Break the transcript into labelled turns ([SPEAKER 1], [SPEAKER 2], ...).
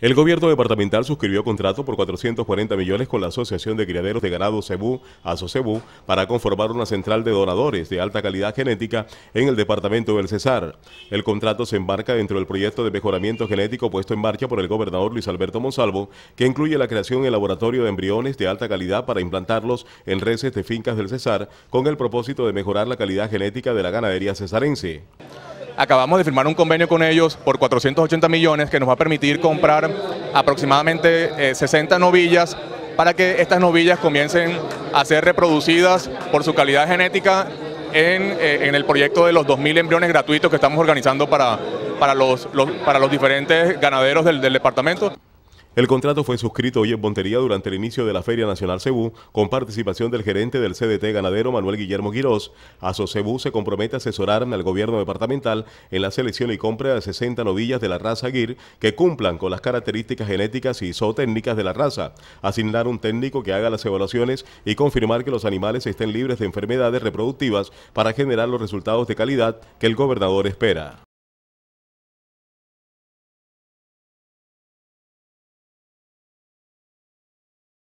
[SPEAKER 1] El gobierno departamental suscribió contrato por 440 millones con la Asociación de Criaderos de Ganado Cebú, ASOCEBU, para conformar una central de donadores de alta calidad genética en el departamento del Cesar. El contrato se embarca dentro del proyecto de mejoramiento genético puesto en marcha por el gobernador Luis Alberto Monsalvo, que incluye la creación un laboratorio de embriones de alta calidad para implantarlos en reses de fincas del Cesar con el propósito de mejorar la calidad genética de la ganadería cesarense. Acabamos de firmar un convenio con ellos por 480 millones
[SPEAKER 2] que nos va a permitir comprar aproximadamente 60 eh, novillas para que estas novillas comiencen a ser reproducidas por su calidad genética en, eh, el proyecto de los 2.000 embriones gratuitos que estamos organizando para, para, los, para los diferentes ganaderos del departamento.
[SPEAKER 1] El contrato fue suscrito hoy en Montería durante el inicio de la Feria Nacional Cebú, con participación del gerente del CDT ganadero Manuel Guillermo Quirós. Cebú se compromete a asesorar al gobierno departamental en la selección y compra de 60 novillas de la raza GIR que cumplan con las características genéticas y zootécnicas de la raza, asignar un técnico que haga las evaluaciones y confirmar que los animales estén libres de enfermedades reproductivas para generar los resultados de calidad que el gobernador espera.